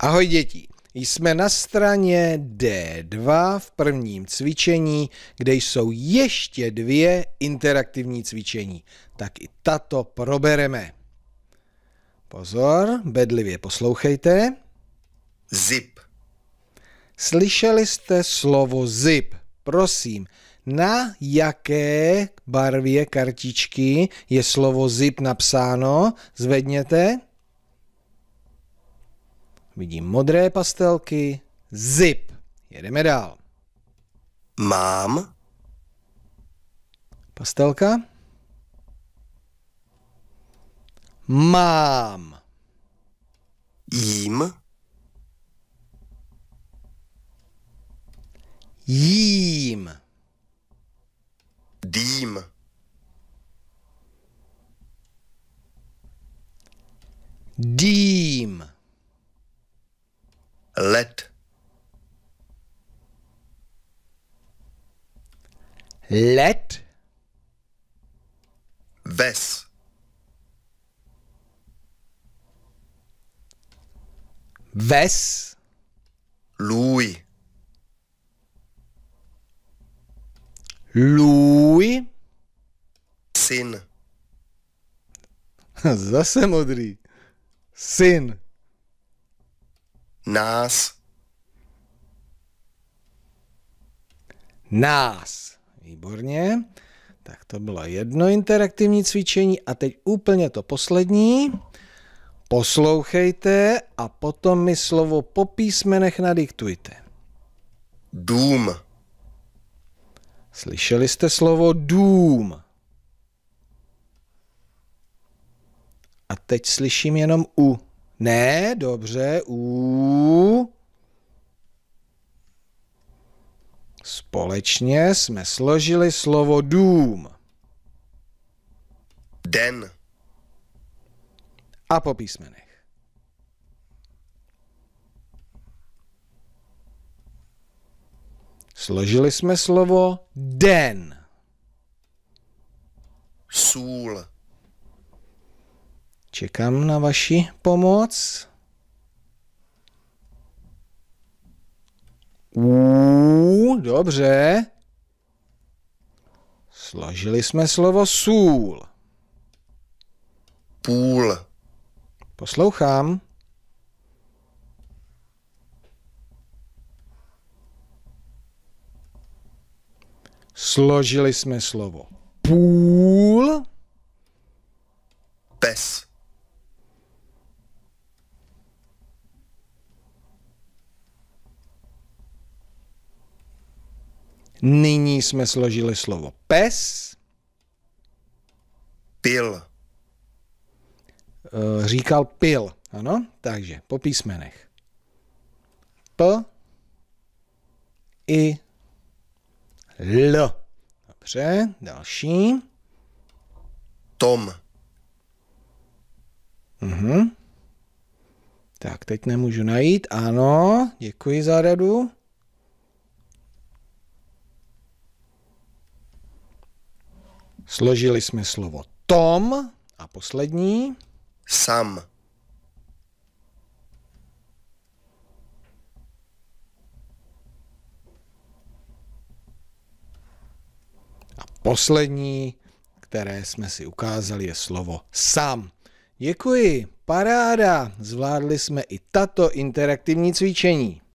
Ahoj děti, jsme na straně D2 v prvním cvičení, kde jsou ještě dvě interaktivní cvičení. Tak i tato probereme. Pozor, bedlivě poslouchejte. Zip. Slyšeli jste slovo zip. Prosím, na jaké barvě kartičky je slovo zip napsáno? Zvedněte vidím modré pastelky, zip. Jedeme dál. Mám. Pastelka. Mám. Jím. Jím. Dým. Dým. let. Let. Wes. Wes. Louis. Louis. Sin. Zase modrý. Syn. nás. Nás. Výborně. Tak to bylo jedno interaktivní cvičení a teď úplně to poslední. Poslouchejte a potom mi slovo po písmenech nadiktujte. Dům. Slyšeli jste slovo dům. A teď slyším jenom u. Ne, dobře, u. Společně jsme složili slovo dům. Den. A po písmenech. Složili jsme slovo den. Sůl. Čekám na vaši pomoc. Uuu, dobře. Složili jsme slovo sůl. Půl. Poslouchám. Složili jsme slovo půl Nyní jsme složili slovo pes. Pil. Eh, říkal pil, ano? Takže po písmenech. P, I, L. Dobře, další. Tom. Mhm. Tak, teď nemůžu najít. Ano, děkuji za radu. Složili jsme slovo tom a poslední. Sam. A poslední, které jsme si ukázali, je slovo sam. Děkuji, paráda, zvládli jsme i tato interaktivní cvičení.